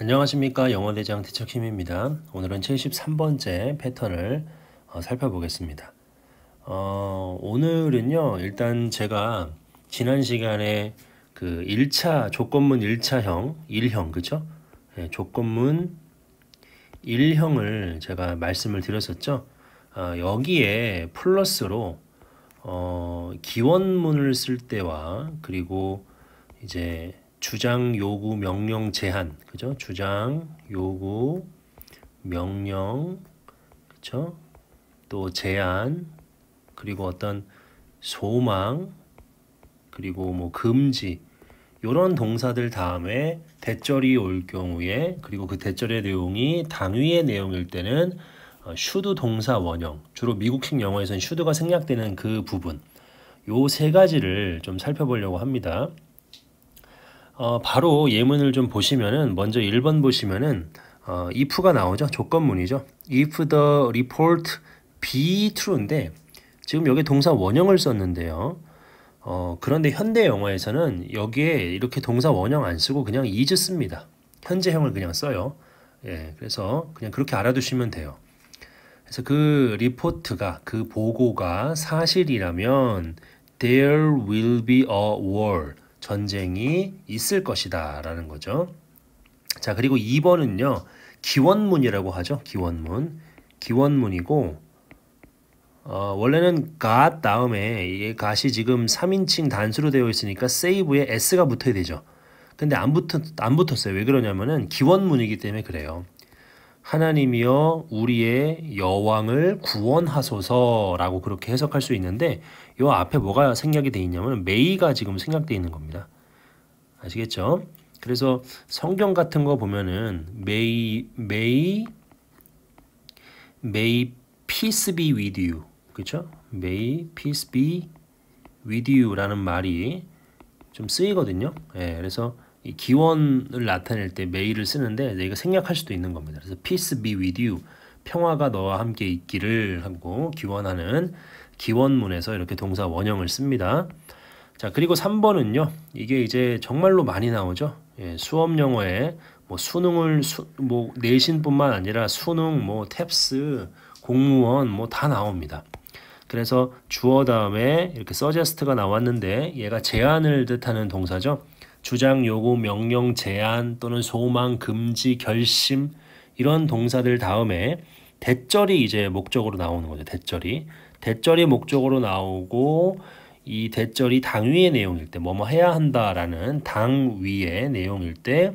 안녕하십니까 영어대장 대척힘입니다 오늘은 73번째 패턴을 어, 살펴보겠습니다. 어, 오늘은요 일단 제가 지난 시간에 그 1차 조건문 1차형 1형 그죠? 예, 조건문 1형을 제가 말씀을 드렸었죠. 어, 여기에 플러스로 어, 기원문을 쓸 때와 그리고 이제 주장 요구 명령 제한 그죠 주장 요구 명령 그쵸 또 제한 그리고 어떤 소망 그리고 뭐 금지 요런 동사들 다음에 대절이 올 경우에 그리고 그 대절의 내용이 당위의 내용일 때는 어, 슈드 동사 원형 주로 미국식 영어에서는 슈드가 생략되는 그 부분 요 세 가지를 좀 살펴보려고 합니다. 어, 바로 예문을 좀 보시면은 먼저 1번 보시면은 어, if가 나오죠. 조건문이죠. if the report be true인데 지금 여기 동사 원형을 썼는데요. 어, 그런데 현대 영어에서는 여기에 이렇게 동사 원형 안 쓰고 그냥 is 씁니다. 현재형을 그냥 써요. 예, 그래서 그냥 그렇게 알아두시면 돼요. 그래서 그 리포트가 그 보고가 사실이라면 there will be a war 전쟁이 있을 것이다 라는 거죠. 자 그리고 2번은요. 기원문이라고 하죠. 기원문. 기원문이고 어, 원래는 갓 다음에 이게 갓이 지금 3인칭 단수로 되어 있으니까 세이브에 s가 붙어야 되죠. 근데 안, 붙었, 안 붙었어요. 왜 그러냐면은 기원문이기 때문에 그래요. 하나님이여 우리의 여왕을 구원하소서라고 그렇게 해석할 수 있는데 요 앞에 뭐가 생략이 돼 있냐면 메이가 지금 생략돼 있는 겁니다. 아시겠죠? 그래서 성경 같은 거 보면은 메이 메이 메이 peace b 그렇죠? May peace 라는 말이 좀 쓰이거든요. 예, 그래서 기원을 나타낼 때 m a 를 쓰는데 이거 생략할 수도 있는 겁니다. 그래서 peace b 평화가 너와 함께 있기를 하고 기원하는 기원문에서 이렇게 동사 원형을 씁니다. 자, 그리고 3번은요. 이게 이제 정말로 많이 나오죠. 예, 수업 영어에 뭐 수능을 수, 뭐 내신뿐만 아니라 수능 뭐 탭스 공무원 뭐 다 나옵니다. 그래서 주어 다음에 이렇게 서제스트가 나왔는데 얘가 제안을 뜻하는 동사죠. 주장, 요구, 명령, 제안 또는 소망, 금지, 결심 이런 동사들 다음에 대절이 이제 목적으로 나오는 거죠. 대절이. 대절이 목적으로 나오고 이 대절이 당위의 내용일 때 뭐뭐 해야 한다라는 당위의 내용일 때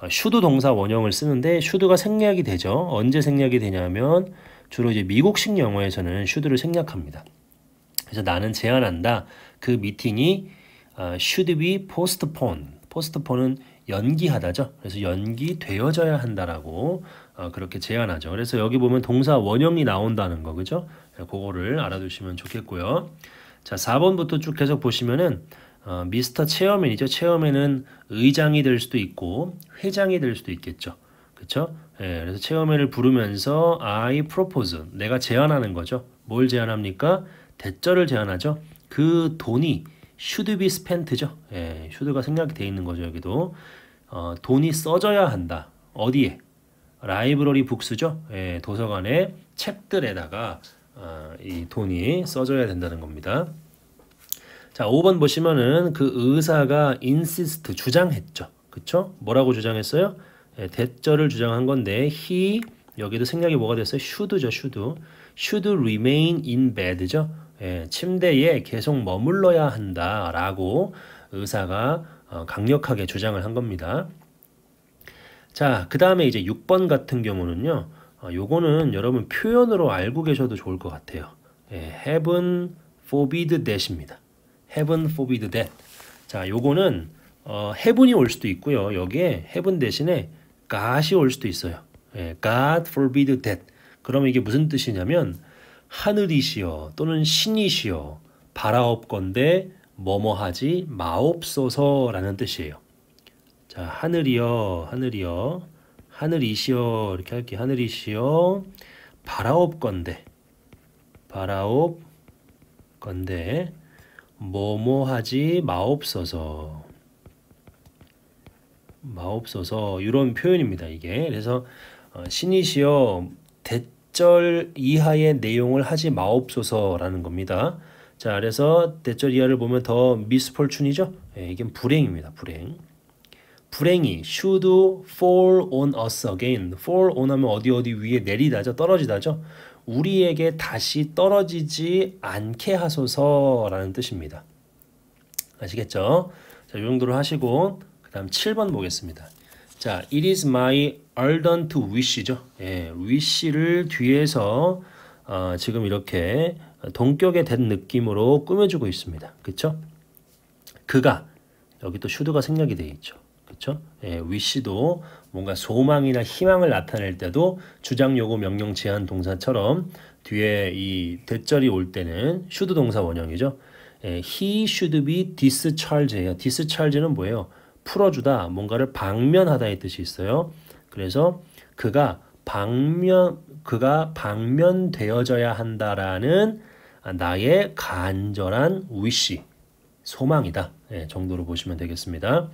어, 슈드 동사 원형을 쓰는데 슈드가 생략이 되죠. 언제 생략이 되냐면 주로 이제 미국식 영어에서는 슈드를 생략합니다. 그래서 나는 제안한다. 그 미팅이 어, should be postponed. 포스트폰은 연기하다죠. 그래서 연기되어져야 한다라고 어, 그렇게 제안하죠. 그래서 여기 보면 동사 원형이 나온다는 거 그죠? 네, 그거를 알아두시면 좋겠고요. 자, 4번부터 쭉 계속 보시면은 어, 미스터 체어맨이죠. 체어맨은 의장이 될 수도 있고 회장이 될 수도 있겠죠. 그렇죠? 예, 그래서 체어맨을 부르면서 I propose 내가 제안하는 거죠. 뭘 제안합니까? 대절을 제안하죠. 그 돈이 should be spent죠. 예, should가 생략이 돼 있는 거죠, 여기도. 어, 돈이 써져야 한다. 어디에? 라이브러리 북스죠. 예, 도서관의 책들에다가 어, 이 돈이 써져야 된다는 겁니다. 자, 5번 보시면은 그 의사가 insist 주장했죠. 그쵸? 뭐라고 주장했어요? 예, 대절을 주장한 건데 he 여기도 생략이 뭐가 됐어요? should죠, should. should remain in bed죠. 예, 침대에 계속 머물러야 한다라고 의사가 어, 강력하게 주장을 한 겁니다. 자, 그 다음에 이제 6번 같은 경우는요. 어, 요거는 여러분 표현으로 알고 계셔도 좋을 것 같아요. 예, heaven forbid that입니다. heaven forbid that. 자, 요거는 어, heaven이 올 수도 있고요. 여기에 heaven 대신에 god이 올 수도 있어요. 예, God forbid that. 그럼 이게 무슨 뜻이냐면 하늘이시여 또는 신이시여 바라옵건데 뭐뭐하지 마옵소서라는 뜻이에요. 자 하늘이여 하늘이여 하늘이시여 이렇게 할게 하늘이시여 바라옵건대 바라옵건대 뭐뭐하지 마옵소서 마옵소서 이런 표현입니다 이게 그래서 어, 신이시여 대, 대절 이하의 내용을 하지 마옵소서라는 겁니다. 자, 그래서 대절 이하를 보면 더 미스폴춘이죠. 예, 이게 불행입니다. 불행. 불행이 should fall on us again. fall on 하면 어디 어디 위에 내리다죠. 떨어지다죠. 우리에게 다시 떨어지지 않게 하소서라는 뜻입니다. 아시겠죠? 자, 이 정도로 하시고 그 다음 7번 보겠습니다. 자, it is my ardent wish죠. 예, wish를 뒤에서 어, 지금 이렇게 동격에 된 느낌으로 꾸며주고 있습니다. 그쵸? 그가 여기 또 슈드가 생략이 되어 있죠. 그쵸? 예, wish도 뭔가 소망이나 희망을 나타낼 때도 주장 요구 명령 제한 동사처럼 뒤에 이 대절이 올 때는 슈드 동사 원형이죠. 예, he should be discharged예요. discharged는 뭐예요? 풀어주다, 뭔가를 방면하다의 뜻이 있어요. 그래서 그가 방면, 그가 방면되어져야 한다라는 나의 간절한 위시, 소망이다. 네, 정도로 보시면 되겠습니다.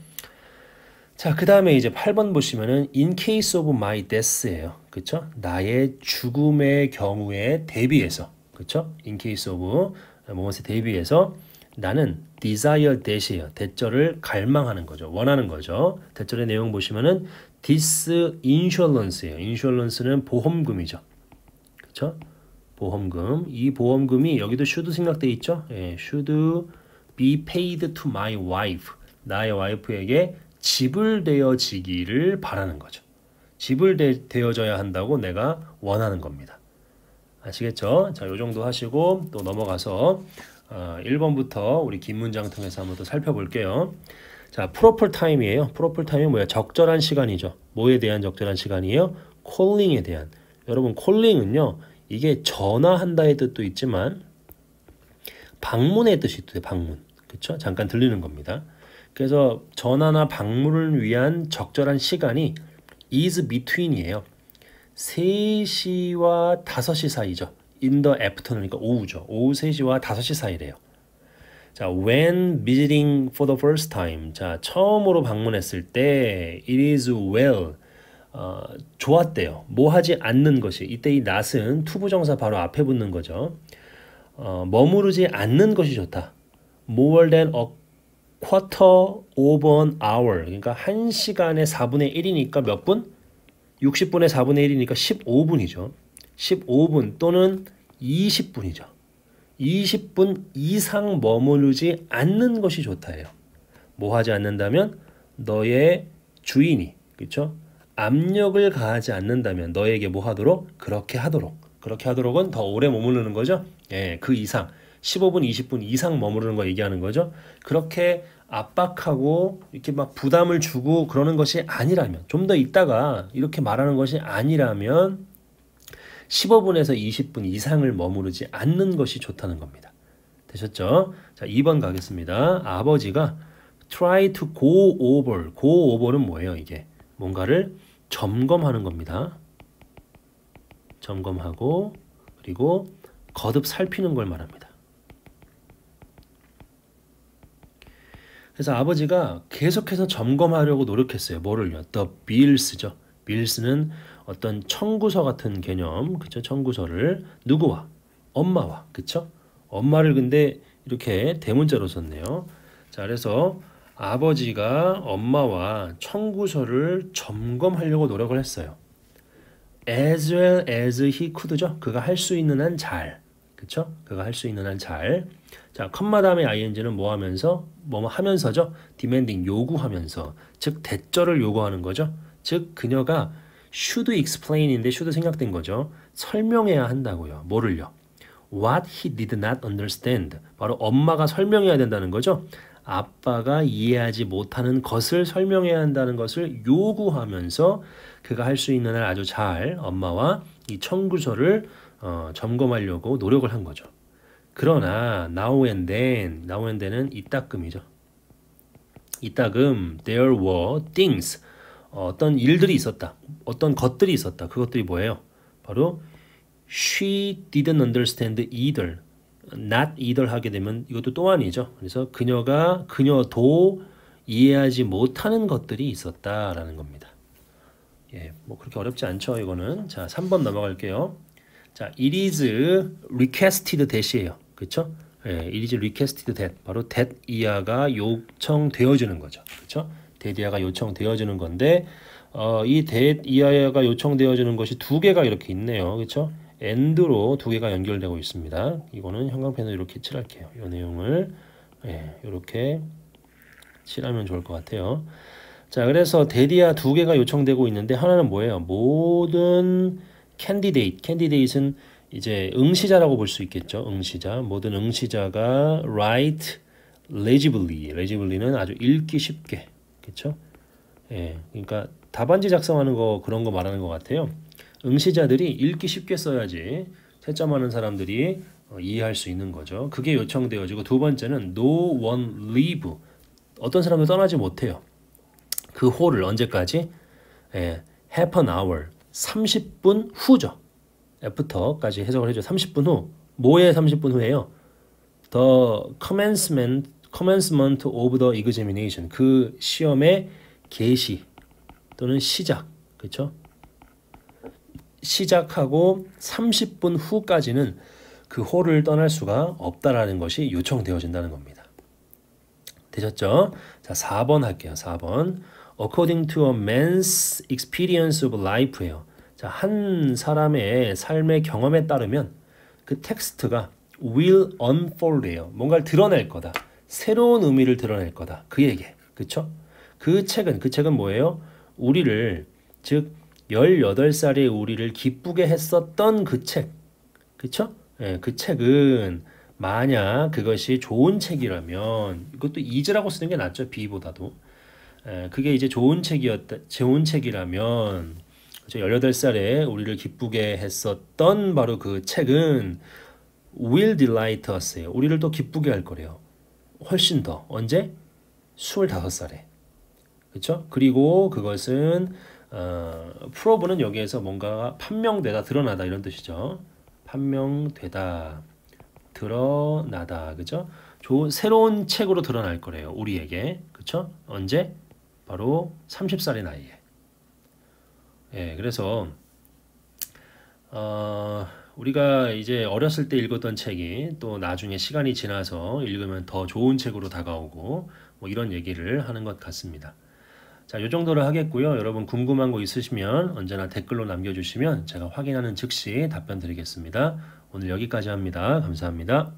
자, 그 다음에 이제 8번 보시면은 in case of my death예요. 그쵸? 나의 죽음의 경우에 대비해서. 그쵸? in case of 무엇에 아, 대비해서 나는 desire 대시에요. 대절을 갈망하는 거죠. 원하는 거죠. 대절의 내용 보시면은 this insurance예요. insurance는 보험금이죠. 그렇죠? 보험금. 이 보험금이 여기도 should 생각돼 있죠? 예, should be paid to my wife. 나의 와이프에게 지불되어지기를 바라는 거죠. 지불되어져야 한다고 내가 원하는 겁니다. 아시겠죠? 자, 요 정도 하시고 또 넘어가서 1번부터 어, 우리 긴 문장 통해서 한번 더 살펴볼게요. 자, 프로폴 타임이에요. 프로폴 타임이 뭐야? 적절한 시간이죠. 뭐에 대한 적절한 시간이에요? 콜링에 대한. 여러분 콜링은요. 이게 전화한다의 뜻도 있지만 방문의 뜻이 있요 방문. 그렇죠? 잠깐 들리는 겁니다. 그래서 전화나 방문을 위한 적절한 시간이 is between이에요. 3시와 5시 사이죠. 인더 애프터는 그러니까 오후죠. 오후 3시와 5시 사이래요. 자, when visiting for the first time. 자, 처음으로 방문했을 때 it is well 어, 좋았대요. 뭐 하지 않는 것이 이때 이 낫은 투부정사 바로 앞에 붙는 거죠. 어, 머무르지 않는 것이 좋다. more than a quarter of an hour. 그러니까 1시간의 4분의 1이니까 몇 분? 60분의 4분의 1이니까 15분이죠. 15분 또는 20분이죠. 20분 이상 머무르지 않는 것이 좋다예요. 뭐 하지 않는다면 너의 주인이 그렇죠? 압력을 가하지 않는다면 너에게 뭐 하도록 그렇게 하도록 그렇게 하도록은 더 오래 머무르는 거죠. 예, 그 이상 15분, 20분 이상 머무르는 거 얘기하는 거죠. 그렇게 압박하고 이렇게 막 부담을 주고 그러는 것이 아니라면 좀 더 있다가 이렇게 말하는 것이 아니라면 15분에서 20분 이상을 머무르지 않는 것이 좋다는 겁니다. 되셨죠? 자, 2번 가겠습니다. 아버지가 try to go over. go over는 뭐예요, 이게? 뭔가를 점검하는 겁니다. 점검하고 그리고 거듭 살피는 걸 말합니다. 그래서 아버지가 계속해서 점검하려고 노력했어요. 뭐를요? The bills죠. bills는 어떤 청구서 같은 개념, 그쵸? 청구서를 누구와? 엄마와, 그쵸? 엄마를 근데 이렇게 대문자로 썼네요. 자, 그래서 아버지가 엄마와 청구서를 점검하려고 노력을 했어요. as well as he could죠. 그가 할 수 있는 한 잘. 그쵸? 그가 할 수 있는 한 잘. 자, 컴마 다음에 ing는 뭐 하면서? 뭐 하면서죠? demanding, 요구하면서. 즉, 대절을 요구하는 거죠. 즉, 그녀가 should explain인데 should 생략된 거죠. 설명해야 한다고요. 뭐를요? What he did not understand. 바로 엄마가 설명해야 된다는 거죠. 아빠가 이해하지 못하는 것을 설명해야 한다는 것을 요구하면서 그가 할 수 있는 날 아주 잘 엄마와 이 청구서를 어, 점검하려고 노력을 한 거죠. 그러나 now and then, now and then은 이따금이죠. 이따금 there were things 어떤 일들이 있었다. 어떤 것들이 있었다. 그것들이 뭐예요? 바로 she didn't understand either. not either 하게 되면 이것도 또한이죠. 그래서 그녀가 그녀도 이해하지 못하는 것들이 있었다라는 겁니다. 예, 뭐 그렇게 어렵지 않죠, 이거는. 자, 3번 넘어갈게요. 자, it is requested that이에요. 그렇죠? 예, it is requested that. 바로 that 이하가 요청되어 주는 거죠. 그렇죠? 대디아가 요청되어지는 건데 어, 이 대리아가 요청되어지는 것이 두 개가 이렇게 있네요. 그렇죠? 엔드로 두 개가 연결되고 있습니다. 이거는 형광펜으로 이렇게 칠할게요. 이 내용을 예, 이렇게 칠하면 좋을 것 같아요. 자, 그래서 대디아두 개가 요청되고 있는데 하나는 뭐예요? 모든 캔디데이트, 캔디데이트는 이제 응시자라고 볼 수 있겠죠. 응시자, 모든 응시자가 right legibly, legibly는 아주 읽기 쉽게 있겠죠. 예, 그러니까 답안지 작성하는 거 그런 거 말하는 것 같아요. 응시자들이 읽기 쉽게 써야지 채점하는 사람들이 어, 이해할 수 있는 거죠. 그게 요청되어지고 두 번째는 no one leave 어떤 사람도 떠나지 못해요. 그 홀을 언제까지? 예, half an hour 30분 후죠. after까지 해석을 해줘. 30분 후 뭐에 30분 후에요? The commencement commencement of the examination 그 시험의 개시 또는 시작 그렇 시작하고 30분 후까지는 그 홀을 떠날 수가 없다라는 것이 요청되어진다는 겁니다. 되셨죠? 자, 4번 할게요. 4번. According to a man's experience of life예요. 자, 한 사람의 삶의 경험에 따르면 그 텍스트가 will unfold예요. 뭔가를 드러낼 거다. 새로운 의미를 드러낼 거다. 그에게. 그쵸? 그 책은, 그 책은 뭐예요? 우리를, 즉, 18살의 우리를 기쁘게 했었던 그 책. 그쵸? 예, 그 책은 만약 그것이 좋은 책이라면 이것도 이즈라고 쓰는 게 낫죠. 비보다도. 예, 그게 이제 좋은 책이었다. 좋은 책이라면 18살에 우리를 기쁘게 했었던 바로 그 책은 will delight us예요. 우리를 또 기쁘게 할 거래요. 훨씬 더 언제? 25살에 그렇 그리고 그것은 어, 프로브는 여기에서 뭔가 판명되다 드러나다 이런 뜻이죠. 판명되다 드러나다 그죠? 새로운 책으로 드러날 거래요. 우리에게 그렇죠? 언제? 바로 30살의 나이에. 예, 그래서 어, 우리가 이제 어렸을 때 읽었던 책이 또 나중에 시간이 지나서 읽으면 더 좋은 책으로 다가오고 뭐 이런 얘기를 하는 것 같습니다. 자, 요 정도로 하겠고요. 여러분 궁금한 거 있으시면 언제나 댓글로 남겨주시면 제가 확인하는 즉시 답변 드리겠습니다. 오늘 여기까지 합니다. 감사합니다.